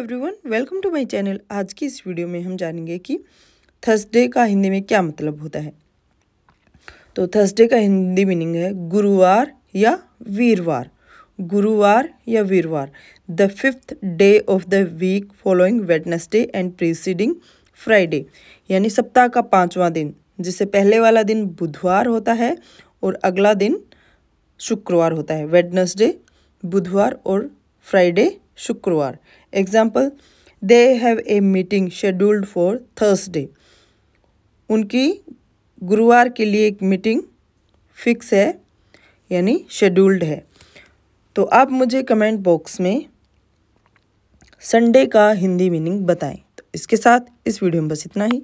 everyone welcome to my channel आज की इस वीडियो में हम जानेंगे कि थर्सडे का हिंदी में क्या मतलब होता है तो थर्सडे का हिंदी मीनिंग है गुरुवार या वीरवार गुरुवार या वीरवार the fifth day of the week following Wednesday and preceding Friday यानी सप्ताह का पाँचवा दिन जिससे पहले वाला दिन बुधवार होता है और अगला दिन शुक्रवार होता है वेडनेसडे बुधवार और फ्राइडे शुक्रवार example they have a meeting scheduled for Thursday उनकी गुरुवार के लिए एक मीटिंग फिक्स है यानी शेड्यूल्ड है तो आप मुझे कमेंट बॉक्स में संडे का हिंदी मीनिंग बताएं तो इसके साथ इस वीडियो में बस इतना ही